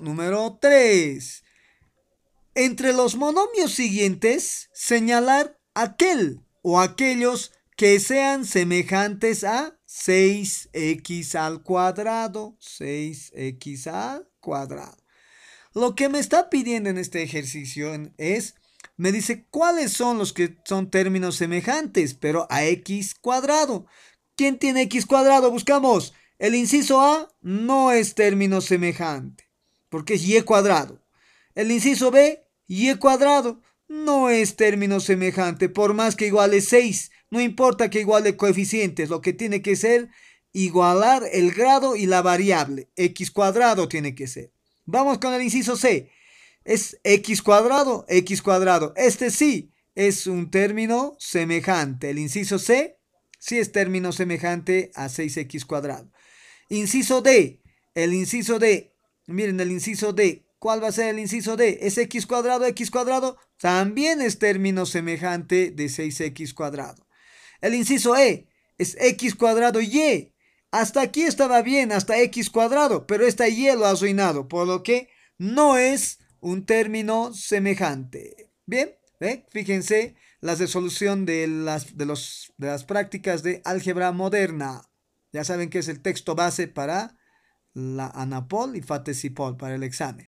número 3. Entre los monomios siguientes, señalar aquel o aquellos que sean semejantes a 6x al cuadrado, 6x al cuadrado. Lo que me está pidiendo en este ejercicio es, me dice cuáles son los que son términos semejantes, pero a x cuadrado. ¿Quién tiene x cuadrado? Buscamos. El inciso A no es término semejante porque es y e cuadrado. El inciso B, y e cuadrado, no es término semejante, por más que iguale 6, no importa que iguale coeficientes, lo que tiene que ser igualar el grado y la variable, x cuadrado tiene que ser. Vamos con el inciso C, es x cuadrado, x cuadrado, este sí es un término semejante, el inciso C sí es término semejante a 6x cuadrado. Inciso D, el inciso D Miren el inciso D. ¿Cuál va a ser el inciso D? Es x cuadrado, x cuadrado. También es término semejante de 6x cuadrado. El inciso E es x cuadrado y. E. Hasta aquí estaba bien, hasta x cuadrado, pero esta y lo ha arruinado, por lo que no es un término semejante. Bien, ¿Eh? fíjense la resolución de las, de, los, de las prácticas de álgebra moderna. Ya saben que es el texto base para la Anapol y Fatesipol para el examen.